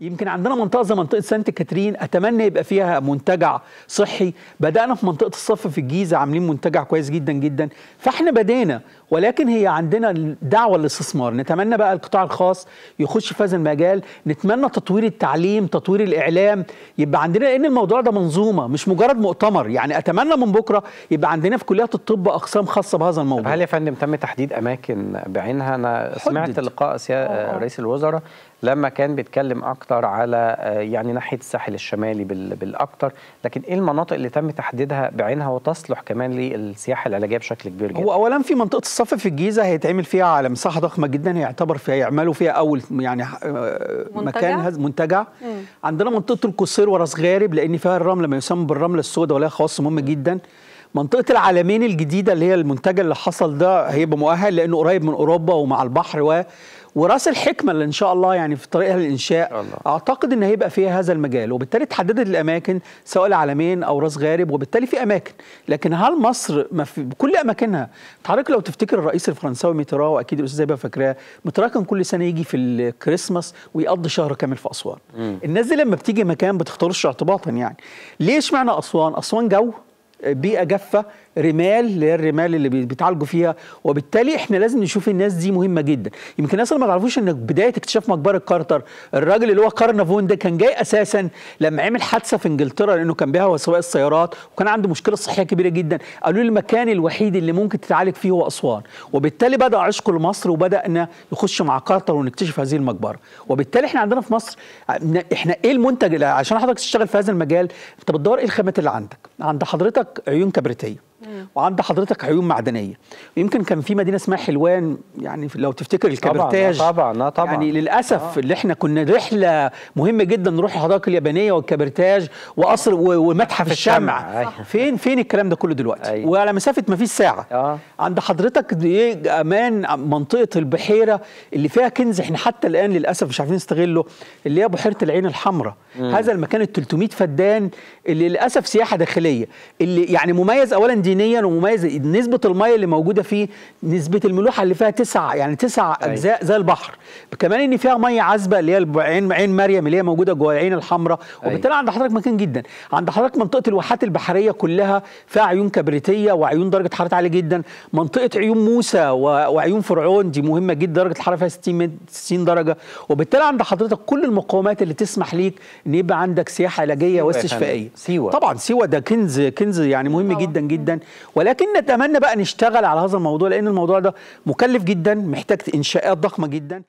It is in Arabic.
يمكن عندنا منطقه زي منطقه سانت كاترين اتمنى يبقى فيها منتجع صحي بدانا في منطقه الصف في الجيزه عاملين منتجع كويس جدا جدا فاحنا بدانا ولكن هي عندنا دعوه للاستثمار نتمنى بقى القطاع الخاص يخش في هذا المجال نتمنى تطوير التعليم تطوير الاعلام يبقى عندنا لان الموضوع ده منظومه مش مجرد مؤتمر يعني اتمنى من بكره يبقى عندنا في كليات الطب اقسام خاصه بهذا الموضوع هل يا فندم تم تحديد اماكن بعينها انا حدد. سمعت لقاء آه، آه. رئيس الوزراء لما كان بيتكلم اكتر اكتر على آه، يعني ناحيه الساحل الشمالي بالاكتر لكن ايه المناطق اللي تم تحديدها بعينها وتصلح كمان للسياحه العلاجيه بشكل كبير جدا هو اولا في منطقه الصف في الجيزه هيتعمل فيها على مساحه ضخمه جدا هيعتبر فيها يعملوا فيها اول يعني آه، منتجع. مكان منتجع عندنا منطقه القصير وراس غارب لان فيها الرمل ما يسمى بالرمله السوداء ولها خواص مهمه جدا منطقه العالمين الجديده اللي هي المنتجع اللي حصل ده هيبقى مؤهل لانه قريب من اوروبا ومع البحر و وراس الحكمه اللي ان شاء الله يعني في طريقها للانشاء الله. اعتقد ان هيبقى فيها هذا المجال وبالتالي تحددت الاماكن سواء العلمين او راس غارب وبالتالي في اماكن لكن هل مصر ما في بكل اماكنها حضرتك لو تفتكر الرئيس الفرنساوي ميترا واكيد الاستاذ هيبقى فاكراه ميترا كان كل سنه يجي في الكريسماس ويقضي شهر كامل في اسوان الناس دي لما بتيجي مكان بتختارش اعتباطا يعني ليش معنى اسوان اسوان جو بيئه جافه رمال اللي هي الرمال اللي بيتعالجوا فيها وبالتالي احنا لازم نشوف الناس دي مهمه جدا يمكن الناس اللي ما تعرفوش ان بدايه اكتشاف مقبره كارتر الراجل اللي هو كارنافون ده كان جاي اساسا لما عمل حادثه في انجلترا لانه كان بيها سواق السيارات وكان عنده مشكله صحيه كبيره جدا قالوا لي المكان الوحيد اللي ممكن تتعالج فيه هو اسوان وبالتالي بدا عشقه لمصر وبدانا نخش مع كارتر ونكتشف هذه المقبره وبالتالي احنا عندنا في مصر احنا ايه المنتج عشان حضرتك تشتغل في هذا المجال انت بتدور ايه الخامات اللي عندك عند حضرتك عيون كبريتيه وعند حضرتك عيون معدنيه ويمكن كان في مدينه اسمها حلوان يعني لو تفتكر الكبرتاج طبعا آه، طبعا, آه، طبعا. يعني للاسف آه. اللي احنا كنا رحله مهمه جدا نروح الحدائق اليابانيه والكبرتاج وقصر ومتحف الشمع, أيوه. فين فين الكلام ده كله دلوقتي أيه. وعلى مسافه ما فيش ساعه آه. عند حضرتك دي امان منطقه البحيره اللي فيها كنز احنا حتى الان للاسف مش عارفين نستغله اللي هي بحيره العين الحمراء هذا المكان ال 300 فدان اللي للاسف سياحه داخليه اللي يعني مميز اولا دينيا معين ومميز نسبه الميه اللي موجوده فيه نسبه الملوحه اللي فيها تسع يعني تسع أيوة. اجزاء زي البحر كمان ان فيها ميه عذبه اللي هي عين عين مريم اللي هي موجوده جوه العين الحمراء أيوة. وبالتالي عند حضرتك مكان جدا عند حضرتك منطقه الواحات البحريه كلها فيها عيون كبريتيه وعيون درجه حراره عاليه جدا منطقه عيون موسى وعيون فرعون دي مهمه جدا درجه الحراره فيها 60 60 درجه وبالتالي عند حضرتك كل المقومات اللي تسمح ليك ان يبقى عندك سياحه علاجيه أيوة واستشفائيه سيوه طبعا سيوه ده كنز كنز يعني مهم طبعا. جدا جدا ولكن نتمنى بقى نشتغل على هذا الموضوع لان الموضوع ده مكلف جدا محتاج انشاءات ضخمه جدا